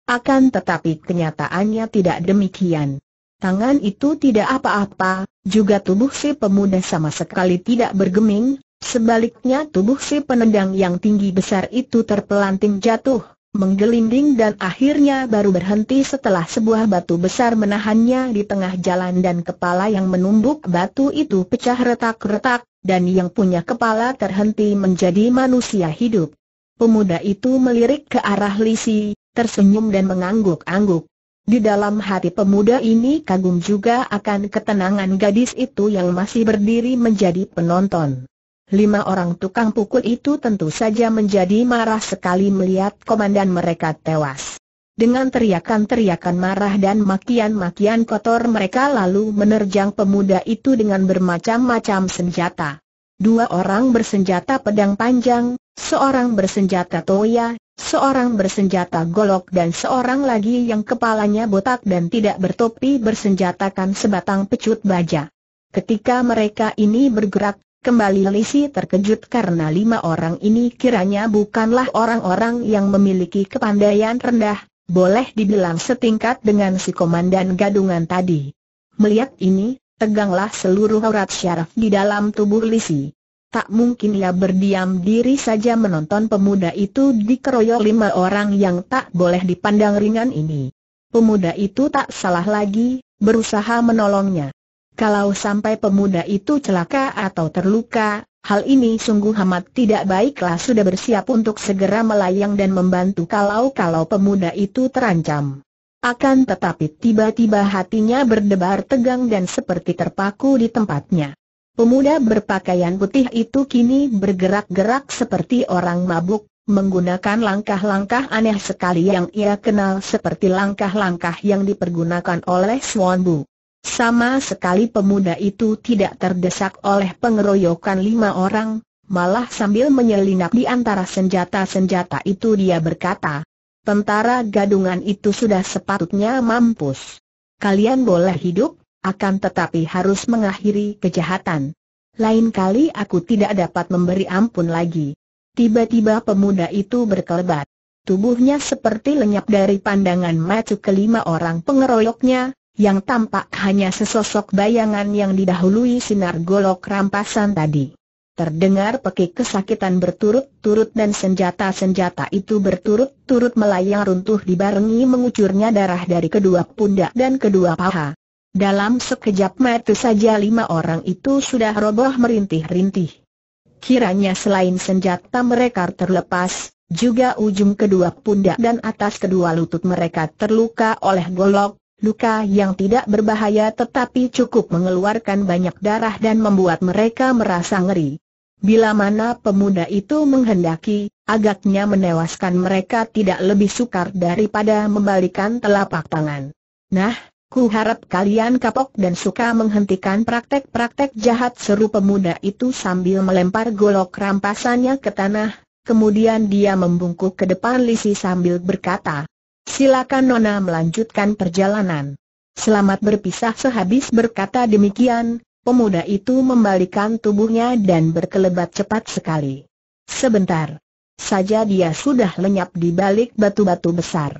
Akan tetapi kenyataannya tidak demikian. Tangan itu tidak apa-apa, juga tubuh si pemuda sama sekali tidak bergeming, sebaliknya tubuh si penendang yang tinggi besar itu terpelanting jatuh, menggelinding dan akhirnya baru berhenti setelah sebuah batu besar menahannya di tengah jalan dan kepala yang menumbuk batu itu pecah retak-retak, dan yang punya kepala terhenti menjadi manusia hidup. Pemuda itu melirik ke arah Lisi, tersenyum dan mengangguk-angguk. Di dalam hati pemuda ini kagum juga akan ketenangan gadis itu yang masih berdiri menjadi penonton. Lima orang tukang pukul itu tentu saja menjadi marah sekali melihat komandan mereka tewas. Dengan teriakan-teriakan marah dan makian-makian kotor mereka lalu menerjang pemuda itu dengan bermacam-macam senjata. Dua orang bersenjata pedang panjang, seorang bersenjata toya, seorang bersenjata golok dan seorang lagi yang kepalanya botak dan tidak bertopi bersenjatakan sebatang pecut baja. Ketika mereka ini bergerak, Kembali Lisi terkejut karena lima orang ini kiranya bukanlah orang-orang yang memiliki kepandaian rendah, boleh dibilang setingkat dengan si komandan gadungan tadi. Melihat ini, teganglah seluruh aurat syaraf di dalam tubuh Lisi. Tak mungkin ia berdiam diri saja menonton pemuda itu dikeroyok lima orang yang tak boleh dipandang ringan ini. Pemuda itu tak salah lagi, berusaha menolongnya. Kalau sampai pemuda itu celaka atau terluka, Hal ini sungguh amat tidak baiklah sudah bersiap untuk segera melayang dan membantu kalau-kalau pemuda itu terancam. Akan tetapi tiba-tiba hatinya berdebar tegang dan seperti terpaku di tempatnya. Pemuda berpakaian putih itu kini bergerak-gerak seperti orang mabuk, menggunakan langkah-langkah aneh sekali yang ia kenal seperti langkah-langkah yang dipergunakan oleh Swan Bu. Sama sekali pemuda itu tidak terdesak oleh pengeroyokan lima orang, malah sambil menyelinap di antara senjata-senjata itu dia berkata, Tentara gadungan itu sudah sepatutnya mampus. Kalian boleh hidup, akan tetapi harus mengakhiri kejahatan. Lain kali aku tidak dapat memberi ampun lagi. Tiba-tiba pemuda itu berkelebat. Tubuhnya seperti lenyap dari pandangan mata kelima orang pengeroyoknya, yang tampak hanya sesosok bayangan yang didahului sinar golok rampasan tadi. Terdengar pekik kesakitan berturut-turut dan senjata-senjata itu berturut-turut melayang runtuh dibarengi mengucurnya darah dari kedua pundak dan kedua paha. Dalam sekejap mata saja lima orang itu sudah roboh merintih-rintih. Kiranya selain senjata mereka terlepas, juga ujung kedua pundak dan atas kedua lutut mereka terluka oleh golok, Luka yang tidak berbahaya tetapi cukup mengeluarkan banyak darah dan membuat mereka merasa ngeri. Bila mana pemuda itu menghendaki, agaknya menewaskan mereka tidak lebih sukar daripada membalikan telapak tangan. Nah, ku harap kalian kapok dan suka menghentikan praktek-praktek jahat seru pemuda itu sambil melempar golok rampasannya ke tanah, kemudian dia membungkuk ke depan Lisi sambil berkata, Silakan Nona melanjutkan perjalanan. Selamat berpisah sehabis berkata demikian, pemuda itu membalikan tubuhnya dan berkelebat cepat sekali. Sebentar saja dia sudah lenyap di balik batu-batu besar.